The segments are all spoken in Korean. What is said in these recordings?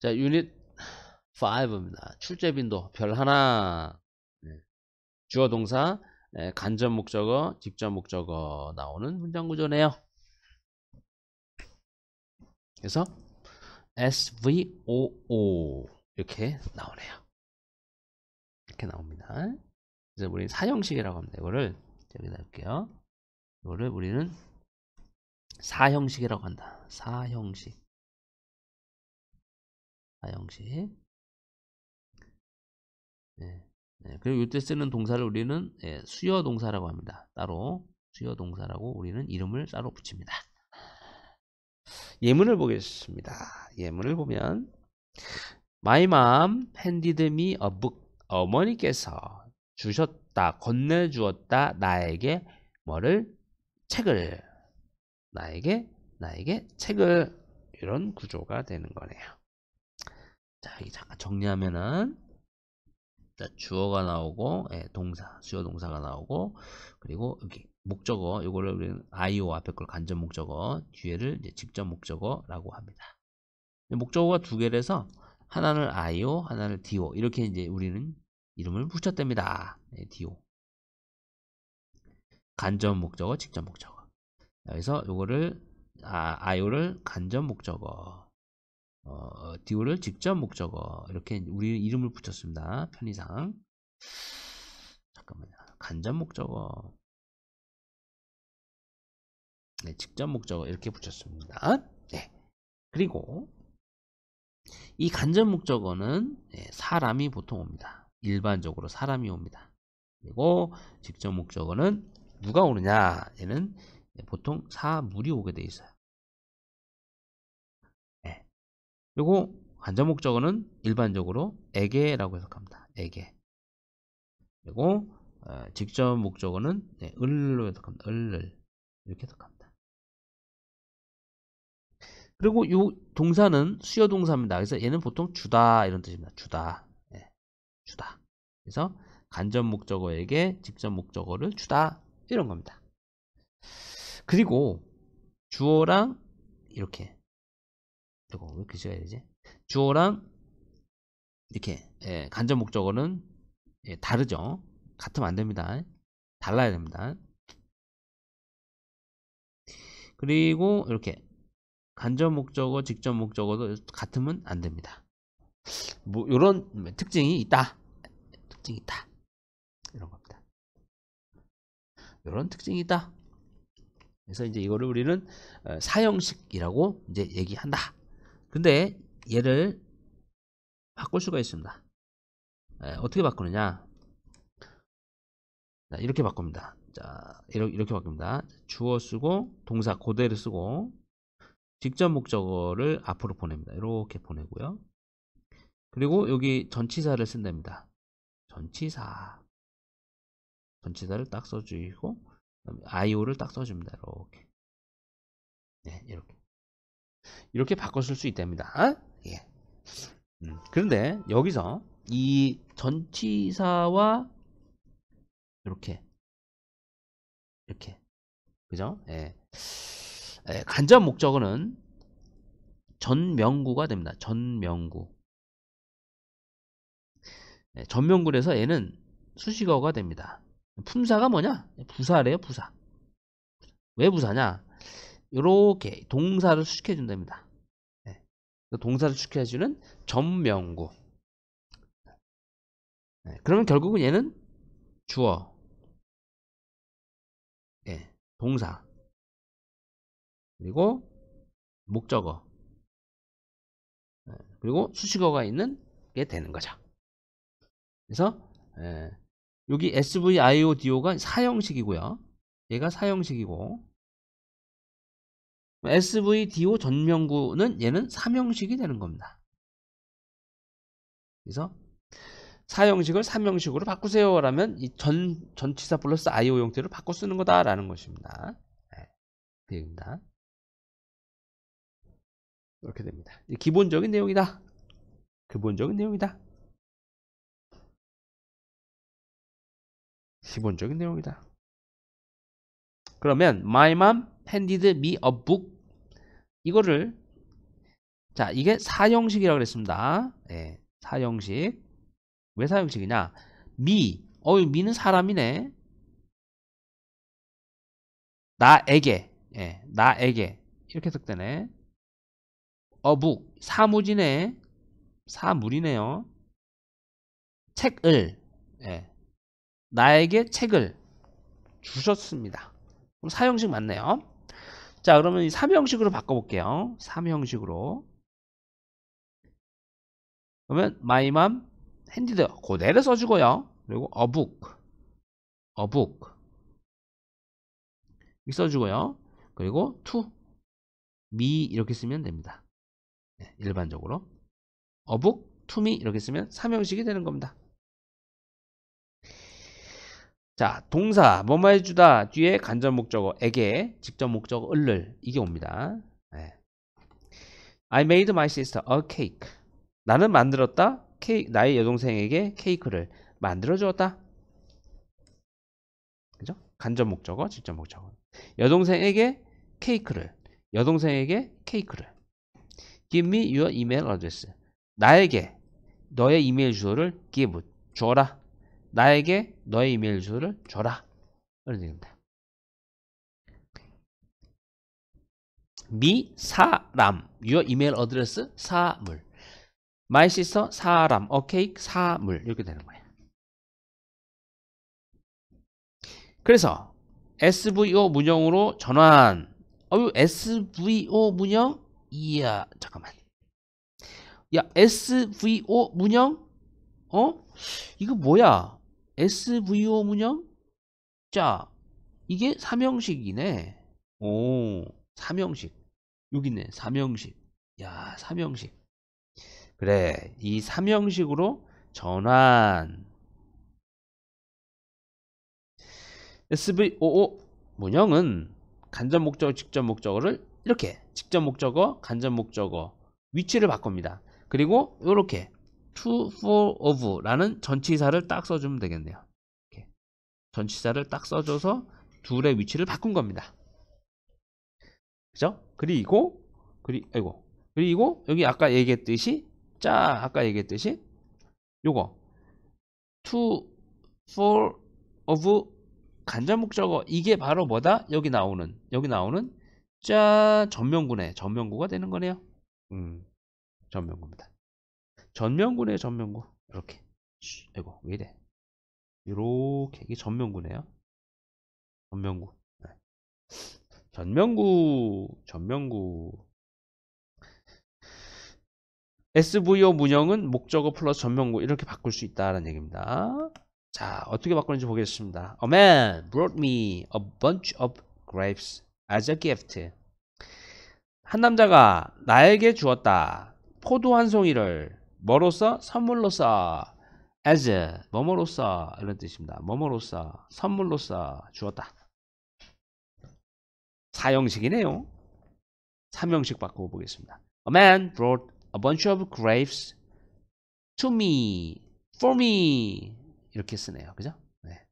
자, 유닛 5입니다. 출제 빈도 별 하나. 네. 주어 동사 네, 간접 목적어, 직접 목적어 나오는 문장 구조네요. 그래서 SVOO 이렇게 나오네요. 이렇게 나옵니다. 이제 우리 사형식이라고 합니다. 이거를 여기다 할게요. 이거를 우리는 사형식이라고 한다. 사형식. 아형식 네. 네. 그리고 이때 쓰는 동사를 우리는 예, 수여 동사라고 합니다. 따로 수여 동사라고 우리는 이름을 따로 붙입니다. 예문을 보겠습니다. 예문을 보면 My mom handed me a book. 어머니께서 주셨다, 건네주었다 나에게 뭐를 책을 나에게 나에게 책을 이런 구조가 되는 거네요. 자, 여기 잠깐 정리하면은 자, 주어가 나오고 예, 동사, 수어 동사가 나오고 그리고 여기 목적어 이거를 우리는 IO 앞에 걸 간접 목적어 뒤에를 이제 직접 목적어라고 합니다. 목적어가 두개래서 하나를 IO, 하나를 DO 이렇게 이제 우리는 이름을 붙였답니다. 네, 예, DO 간접 목적어, 직접 목적어. 여기서 이거를 아, IO를 간접 목적어 어, 디오를 어, 직접 목적어 이렇게 우리 이름을 붙였습니다. 편의상 잠깐만요. 간접 목적어 네, 직접 목적어 이렇게 붙였습니다. 네. 그리고 이 간접 목적어는 네, 사람이 보통 옵니다. 일반적으로 사람이 옵니다. 그리고 직접 목적어는 누가 오느냐? 얘는 네, 보통 사물이 오게 돼 있어요. 그리고 관전 목적어는 일반적으로 에게라고 해석합니다. 에게. 그리고 어, 직접 목적어는 네, 을로 해석합니다. 을을 이렇게 해석합니다. 그리고 이 동사는 수여 동사입니다. 그래서 얘는 보통 주다 이런 뜻입니다. 주다, 네, 주다. 그래서 간접 목적어에게 직접 목적어를 주다 이런 겁니다. 그리고 주어랑 이렇게 저거 왜 그 이렇게 써야 되지? 주어랑 이렇게 예, 간접 목적어는 예, 다르죠. 같으면 안 됩니다. 달라야 됩니다. 그리고 이렇게 간접 목적어, 직접 목적어도 같으면 안 됩니다. 뭐 이런 특징이 있다. 특징이 있다. 이런 겁니다. 이런 특징이 있다. 그래서 이제 이거를 우리는 어, 사형식이라고 이제 얘기한다. 근데 얘를 바꿀 수가 있습니다. 네, 어떻게 바꾸느냐? 자, 이렇게 바꿉니다. 자, 이렇게, 이렇게 바꿉니다. 주어 쓰고 동사 고대를 쓰고 직접 목적어를 앞으로 보냅니다. 이렇게 보내고요. 그리고 여기 전치사를 쓴답니다. 전치사. 전치사를 딱 써주고 IO를 딱 써줍니다. 이렇게. 네, 이렇게. 이렇게 바꿨을 수 있답니다. 예. 음, 그런데 여기서 이 전치사와 이렇게 이렇게 그죠? 예. 예, 간접 목적어는 전명구가 됩니다. 전명구 예, 전명구에서 얘는 수식어가 됩니다. 품사가 뭐냐? 부사래요, 부사. 왜 부사냐? 이렇게 동사를 수식해 준답니다. 네. 그 동사를 수식해 주는 전명구. 네. 그러면 결국은 얘는 주어. 네. 동사. 그리고 목적어. 네. 그리고 수식어가 있는 게 되는 거죠. 그래서 예. 여기 SVIODO가 사형식이고요. 얘가 사형식이고 SVDO 전명구는 얘는 3형식이 되는 겁니다. 그래서 4형식을 3형식으로 바꾸세요 라면 이 전, 전치사 플러스 IO 형태로 바꿔 쓰는 거다라는 것입니다. 네, 그 얘기입니다. 이렇게 됩니다. 기본적인 내용이다. 기본적인 내용이다. 기본적인 내용이다. 그러면 My mom handed me a book 이거를 자 이게 사형식이라고 그랬습니다. 예, 사형식 왜 사형식이냐? 미 어유 미는 사람이네. 나에게 예, 나에게 이렇게 해석되네. 어부 사무지네 사물이네요. 책을 예, 나에게 책을 주셨습니다. 그럼 사형식 맞네요. 자 그러면 이 3형식으로 바꿔볼게요 3형식으로 그러면 마이맘 핸디드 고대로 써주고요 그리고 어북 어북 이렇게 써주고요 그리고 to me 이렇게 쓰면 됩니다 네, 일반적으로 어북 to me 이렇게 쓰면 3형식이 되는 겁니다 자 동사 뭐뭐 해주다 뒤에 간접 목적어에게 직접 목적어를 이게 옵니다 네. I made my sister a cake 나는 만들었다 케이크, 나의 여동생에게 케이크를 만들어 주었다 그죠? 간접 목적어 직접 목적어 여동생에게 케이크를 여동생에게 케이크를 Give me your email address 나에게 너의 이메일 주소를 give 줘라 나에게 너의 이메일 주소를 줘라. 이런 얘기입니다. 미 사람 your email address 사물 my sister 사람 okay 사물 이렇게 되는 거예요. 그래서 SVO 문형으로 전환. 어유 SVO 문형? 이야 잠깐만. 야 SVO 문형? 어? 이거 뭐야? SVO 문형? 자, 이게 삼형식이네. 오, 삼형식. 여기네, 삼형식. 야, 삼형식. 그래, 이 삼형식으로 전환. SVOO 문형은 간접 목적어, 직접 목적어를 이렇게 직접 목적어, 간접 목적어 위치를 바꿉니다. 그리고 이렇게 to, for, of라는 전치사를 딱 써주면 되겠네요. 이렇게. 전치사를 딱 써줘서 둘의 위치를 바꾼 겁니다. 그죠? 그리고 그리 아이고 그리고 여기 아까 얘기했듯이 자 아까 얘기했듯이 요거 to, for, of 간접 목적어 이게 바로 뭐다? 여기 나오는 여기 나오는 자전명구네전명구가 되는 거네요. 음전명구입니다 전면구네 전면구 이렇게 쉬, 아이고 왜 이래 이렇게 이게 전면구네요 전면구 네. 전면구 전면구 SVO 문형은 목적어 플러스 전면구 이렇게 바꿀 수 있다는 라 얘기입니다 자 어떻게 바꾸는지 보겠습니다 A man brought me a bunch of grapes as a gift 한 남자가 나에게 주었다 포도 한 송이를 뭐로써선물로써 as 뭐뭐로써 이런 뜻입니다. 뭐뭐로써선물로써 주었다. 사형식이네요. 삼형식 바꿔 보겠습니다. A man brought a bunch of grapes to me for me 이렇게 쓰네요. 그죠? 네.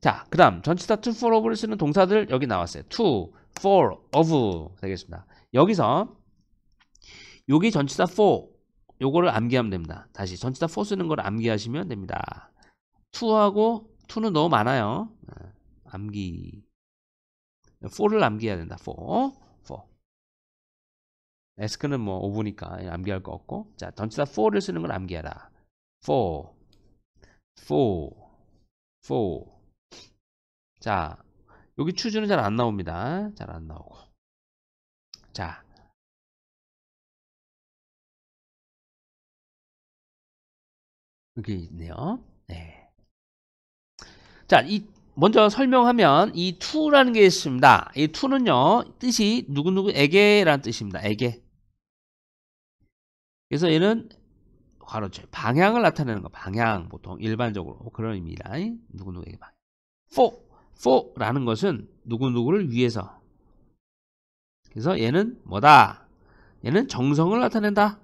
자, 그다음 전치다 to for of를 쓰는 동사들 여기 나왔어요. to for of 되겠습니다. 여기서 여기 전치사 for 요거를 암기하면 됩니다. 다시 전치사 for 쓰는 걸 암기하시면 됩니다. to하고 to는 너무 많아요. 아, 암기. for를 암기해야 된다. for. for. 에스크는 뭐 5부니까 암기할 거 없고. 자, 전치사 for를 쓰는 걸 암기하라. for. for. for. 자, 여기 추주는 잘 안 나옵니다. 잘 안 나오고. 자, 여게 있네요. 네. 자, 이 먼저 설명하면 이 to라는 게 있습니다. 이 to는요 뜻이 누구누구에게라는 뜻입니다. 에게. 그래서 얘는 괄호죠. 방향을 나타내는 거. 방향 보통 일반적으로 뭐 그런 의미다. 누구누구에게 방향. for for라는 것은 누구누구를 위해서. 그래서 얘는 뭐다? 얘는 정성을 나타낸다.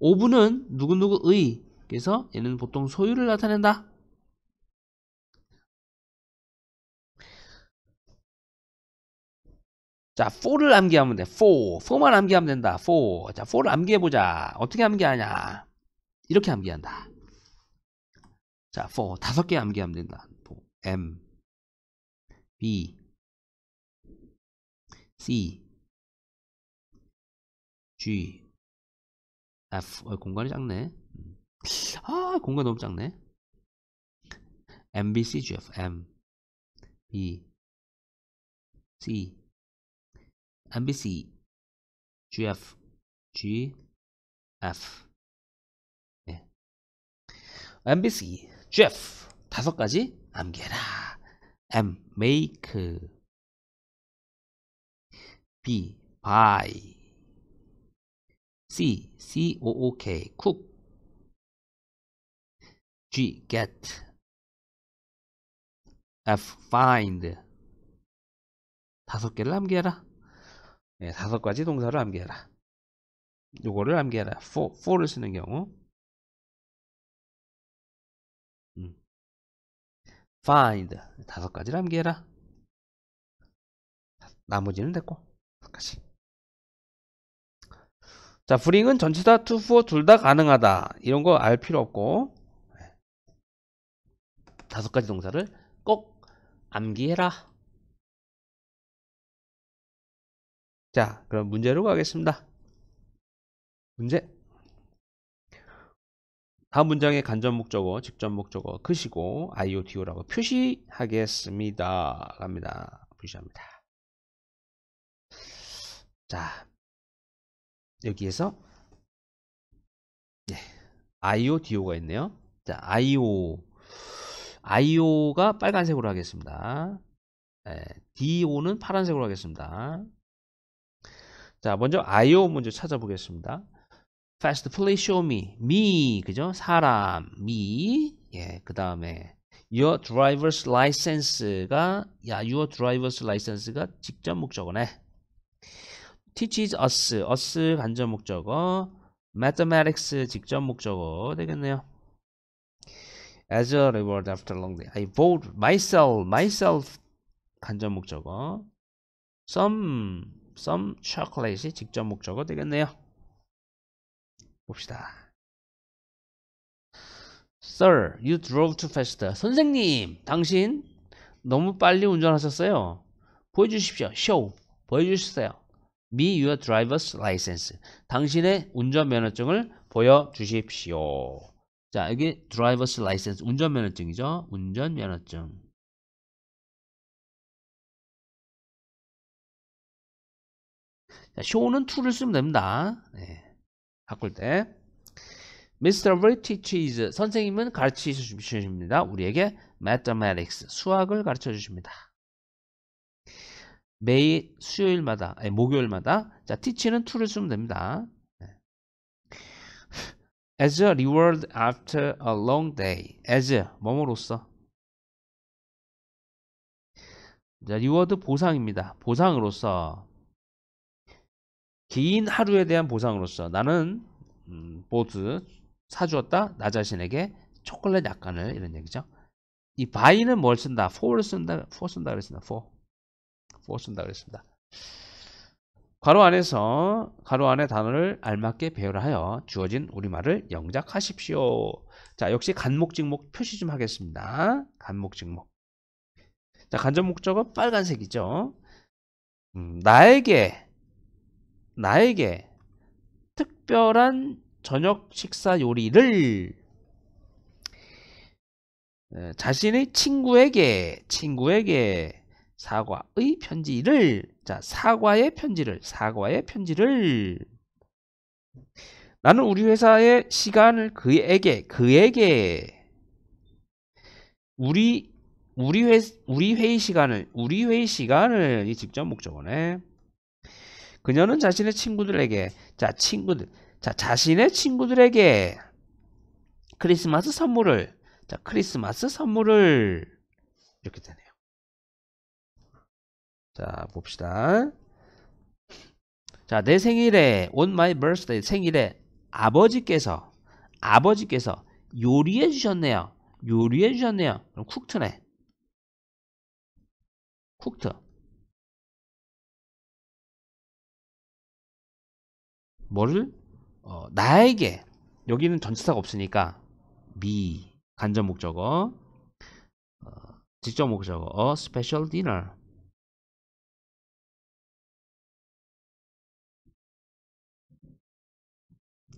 5분은 누구누구의 그래서 얘는 보통 소유를 나타낸다. 자, 4를 암기하면 돼. 4. 4만 암기하면 된다. 4. 자, 4를 암기해보자. 어떻게 암기하냐. 이렇게 암기한다. 자, 4. 다섯 개 암기하면 된다. 4. M, B, C, G, 아, 공간이 작네. 아, 공간 너무 작네. MBCGF, M, B, C, MBC, GF, G, F. 네. MBC, GF. 다섯 가지 암기해라. M, make. B, buy. C, C O O K, 쿡 G, get. F, find. 다섯 개를 암기해라. 네, 다섯 가지 동사를 암기해라. 요거를 암기해라. for, for를 쓰는 경우. 음. find. 다섯 가지를 암기해라. 나머지는 됐고. 다섯 가지. 자, 브링은 전치사 to, for 둘 다 가능하다. 이런 거 알 필요 없고 네. 다섯 가지 동사를 꼭 암기해라. 자, 그럼 문제로 가겠습니다. 문제. 다음 문장의 간접 목적어, 직접 목적어, 크시고 IOTO라고 표시하겠습니다. 갑니다. 표시합니다. 자, 여기에서 네, IO, DO가 있네요. 자, IO. IO가 빨간색으로 하겠습니다. 네, DO는 파란색으로 하겠습니다. 자, 먼저 IO 먼저 찾아보겠습니다. Fast, please show me. me, 그죠? 사람, me. 예, 그 다음에 your driver's license가, 야, your driver's license가 직접 목적어네. teaches us, us 간접 목적어, mathematics 직접 목적어 되겠네요. As a reward after long day, I vote myself, myself 간접 목적어, some, some chocolate이 직접 목적어 되겠네요. 봅시다. Sir, you drove too fast. 선생님, 당신 너무 빨리 운전하셨어요. 보여주십시오. Show. 보여주셨어요 me your driver's license. 당신의 운전면허증을 보여주십시오. 자, 여기 driver's license. 운전면허증이죠. 운전면허증. 자, show는 to를 쓰면 됩니다. 네. 바꿀 때. Mr. Will teaches. 선생님은 가르치십니다. 셔주 우리에게 mathematics. 수학을 가르쳐 주십니다. 매일 수요일마다, 아니, 목요일마다 자, teach는 to를 쓰면 됩니다. 네. as a reward after a long day as 뭐뭐로써 자, reward 보상입니다. 보상으로서 긴 하루에 대한 보상으로서 나는 음, 보드 사주었다 나 자신에게 초콜릿 약간을 이런 얘기죠. 이 바이는 뭘 쓴다? for를 쓴다, for 쓴다 그랬습니다. for 부어 쓴다 그랬습니다. 괄호 안에서 괄호 안의 단어를 알맞게 배열하여 주어진 우리말을 영작하십시오. 자, 역시 간목직목 표시 좀 하겠습니다. 간목직목. 자, 간접 목적은 빨간색이죠. 음, 나에게 나에게 특별한 저녁 식사 요리를 자신의 친구에게 친구에게 사과의 편지를 자 사과의 편지를 사과의 편지를 나는 우리 회사의 시간을 그에게 그에게 우리 우리 회 우리 회의 시간을 우리 회의 시간을 이 직접 목적어네. 그녀는 자신의 친구들에게 자 친구들 자 자신의 친구들에게 크리스마스 선물을 자 크리스마스 선물을 이렇게 되네. 자, 봅시다. 자, 내 생일에, on my birthday, 생일에 아버지께서, 아버지께서 요리해 주셨네요. 요리해 주셨네요. 그럼 쿡트네. 쿡트. 뭐를? 어, 나에게. 여기는 전치사가 없으니까, 미. 간접 목적어. 어, 직접 목적어. 어, special dinner.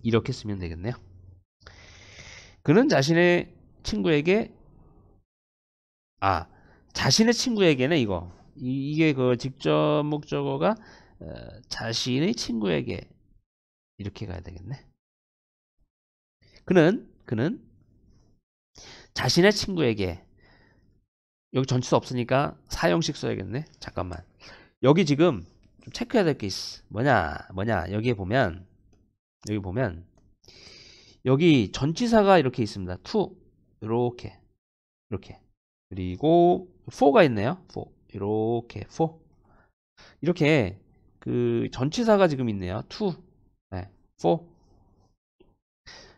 이렇게 쓰면 되겠네요. 그는 자신의 친구에게 아 자신의 친구에게는 이거 이, 게그 직접 목적어가 어, 자신의 친구에게 이렇게 가야 되겠네. 그는 그는 자신의 친구에게 여기 전치수 없으니까 사형식 써야겠네. 잠깐만. 여기 지금 좀 체크해야 될 게 있어. 뭐냐 뭐냐 여기에 보면 여기 보면 여기 전치사가 이렇게 있습니다. to 이렇게 이렇게 그리고 for가 있네요. for 이렇게 for 이렇게 그 전치사가 지금 있네요. to 네, for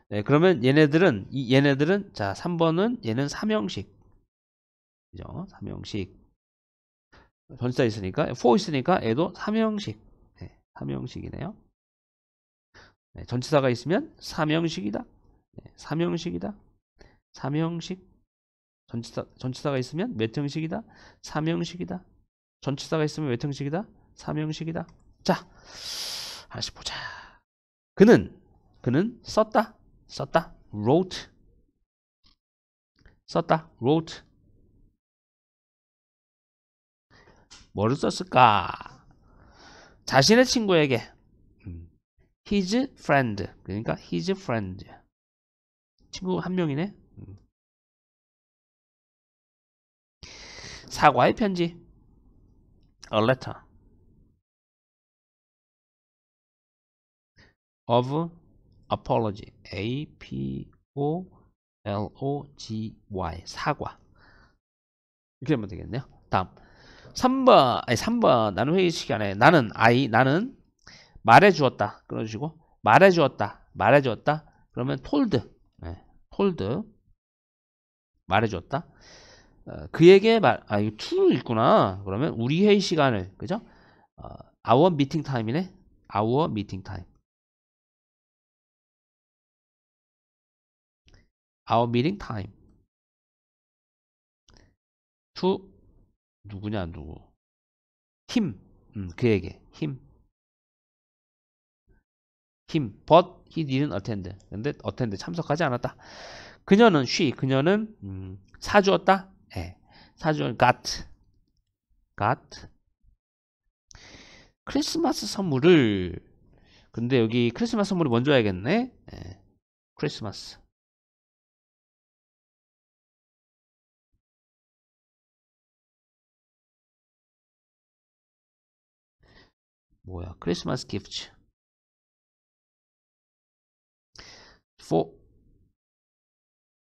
네, 그러면 얘네들은 이 얘네들은 자 3번은 얘는 3형식 그죠? 3형식 전치사 있으니까 for 있으니까 얘도 3형식 네, 3형식이네요. 네, 전치사가 있으면 사명식이다사명식이다사명식 네, 전치사, 전치사가 있으면 몇 형식이다. 사명식이다 전치사가 있으면 몇 형식이다. 사명식이다 자, 하나씩 보자. 그는 그는 썼다. 썼다. wrote. 썼다. wrote. 뭐를 썼을까? 자신의 친구에게 his friend. 그러니까 his friend. 친구 한 명이네. 음. 사과의 편지. A letter. of apology. A P O L O G Y. 사과. 이렇게 하면 되겠네요. 다음. 3번, 아니 3번 나는 회의 시간에 나는 I 나는 말해 주었다. 그러시고 말해 주었다. 말해 주었다. 그러면 t 드 l d 네, t o 말해 주었다. 어, 그에게 말, 아, 이거 투 o 있구나. 그러면 우리의 회 시간을, 그죠? 어, our meeting time이네. our meeting time. our meeting time. to 누구냐 누구. 힘. 음, 그에게 힘. him, but he didn't attend. 근데 attend 참석하지 않았다. 그녀는 she, 그녀는 음, 사주었다. 예. 사주는 got, got 크리스마스 선물을 근데 여기 크리스마스 선물이 먼저 와야겠네. 예. 크리스마스. 뭐야 크리스마스 기프츠 for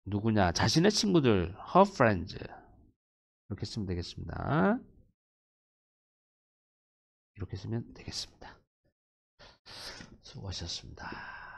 누구냐 자신의 친구들 her friends 이렇게 쓰면 되겠습니다 이렇게 쓰면 되겠습니다 수고하셨습니다